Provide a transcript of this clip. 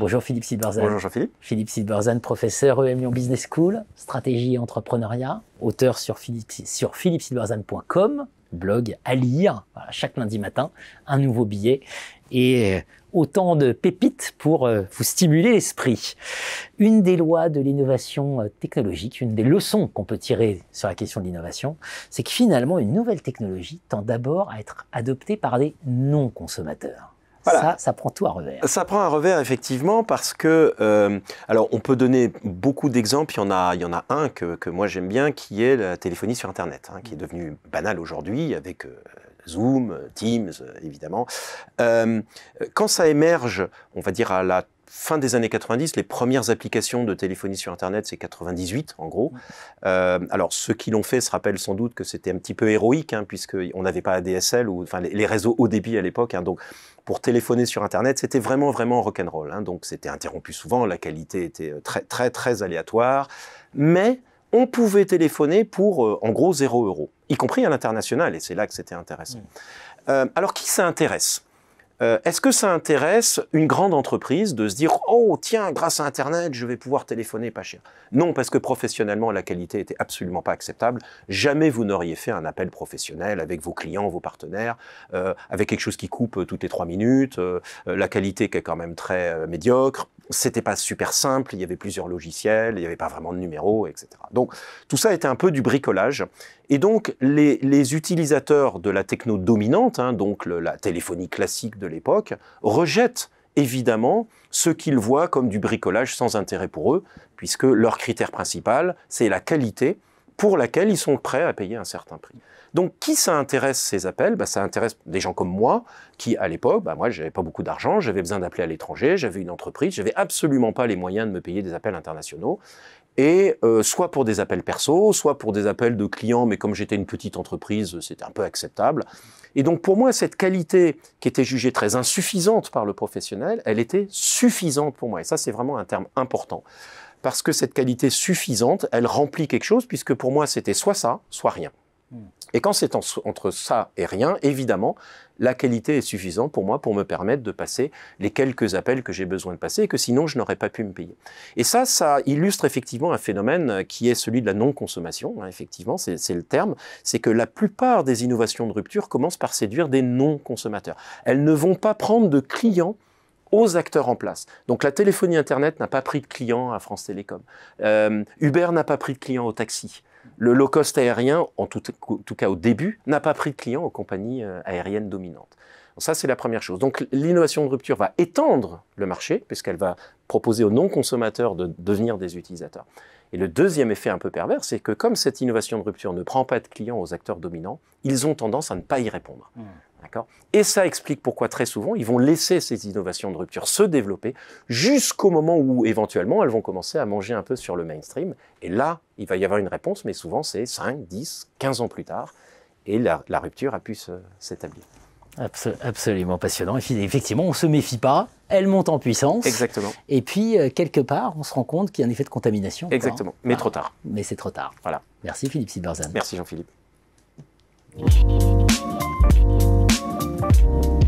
Bonjour Philippe Sidbarzan, Bonjour Jean-Philippe. Philippe professeur EM Lyon Business School, stratégie et entrepreneuriat, auteur sur, Philippe, blog à lire chaque lundi matin, un nouveau billet et euh, autant de pépites pour euh, vous stimuler l'esprit. Une des lois de l'innovation euh, technologique, une des leçons qu'on peut tirer sur la question de l'innovation, c'est que finalement une nouvelle technologie tend d'abord à être adoptée par des non-consommateurs. Ça, prend tout à revers. Ça prend un revers, effectivement, parce que, euh, alors, on peut donner beaucoup d'exemples. Il, y en a, il y en a un que, moi j'aime bien, qui est la téléphonie sur Internet, hein, qui est devenue banale aujourd'hui avec euh, Zoom, Teams, euh, évidemment. quand ça émerge, on va dire à la fin des années 90, les premières applications de téléphonie sur Internet, c'est 98 en gros. Euh, alors ceux qui l'ont fait se rappellent sans doute que c'était un petit peu héroïque, hein, puisqu'on n'avait pas ADSL, ou les, réseaux haut débit à l'époque. Hein. donc pour téléphoner sur Internet, c'était vraiment, vraiment rock'n'roll. Hein. donc c'était interrompu souvent, la qualité était euh, très, très, très aléatoire. Mais on pouvait téléphoner pour, euh, en gros, 0 euros, y compris à l'international, et c'est là que c'était intéressant. alors qui s'intéresse euh, est-ce que ça intéresse une grande entreprise de se dire oh tiens grâce à Internet je vais pouvoir téléphoner pas cher Non parce que professionnellement la qualité était absolument pas acceptable. Jamais vous n'auriez fait un appel professionnel avec vos clients, vos partenaires, euh, avec quelque chose qui coupe toutes les trois minutes, euh, la qualité qui est quand même très médiocre. C'était pas super simple, il y avait plusieurs logiciels, il n'y avait pas vraiment de numéros, etc. Donc tout ça était un peu du bricolage. Et donc les, utilisateurs de la techno dominante, hein, donc la téléphonie classique de l'époque, rejettent évidemment ce qu'ils voient comme du bricolage sans intérêt pour eux, puisque leur critère principal, c'est la qualité pour laquelle ils sont prêts à payer un certain prix. Donc, qui ça intéresse ces appels bah, Ça intéresse des gens comme moi, qui à l'époque, bah, moi, j'avais pas beaucoup d'argent, j'avais besoin d'appeler à l'étranger, j'avais une entreprise, j'avais absolument pas les moyens de me payer des appels internationaux. Et euh, soit pour des appels perso, soit pour des appels de clients, mais comme j'étais une petite entreprise, c'était un peu acceptable. Et donc pour moi, cette qualité qui était jugée très insuffisante par le professionnel, elle était suffisante pour moi. Et ça, c'est vraiment un terme important parce que cette qualité suffisante, elle remplit quelque chose, puisque pour moi, c'était soit ça, soit rien. Hmm. Et quand c'est entre ça et rien, évidemment, la qualité est suffisante pour moi pour me permettre de passer les quelques appels que j'ai besoin de passer et que sinon je n'aurais pas pu me payer. Et ça, ça illustre effectivement un phénomène euh, qui est celui de la non-consommation, hein, effectivement, c'est le terme, c'est que la plupart des innovations de rupture commencent par séduire des non-consommateurs. Elles ne vont pas prendre de clients aux acteurs en place. Donc la téléphonie Internet n'a pas pris de clients à France Télécom. Euh, Uber n'a pas pris de clients au taxi. Le low-cost aérien, en tout, cas au début, n'a pas pris de clients aux compagnies euh, aériennes dominantes. ça, c'est la première chose. Donc l'innovation de rupture va étendre le marché, puisqu'elle va proposer aux non-consommateurs de devenir des utilisateurs. Et le deuxième effet un peu pervers, c'est que comme cette innovation de rupture ne prend pas de clients aux acteurs dominants, ils ont tendance à ne pas y répondre. Mmh. Et ça explique pourquoi très souvent, ils vont laisser ces innovations de rupture se développer jusqu'au moment où éventuellement elles vont commencer à manger un peu sur le mainstream. Et là, il va y avoir une réponse, mais souvent c'est 5, 10, 15 ans plus tard, et la, rupture a pu s'établir. Absolument passionnant. effectivement, on ne se méfie pas, elle monte en puissance. Exactement. Et puis, euh, quelque part, on se rend compte qu'il y a un effet de contamination. Exactement, mais trop tard. Mais c'est trop tard. Voilà. Merci Philippe Silberzan. Merci Jean-Philippe. you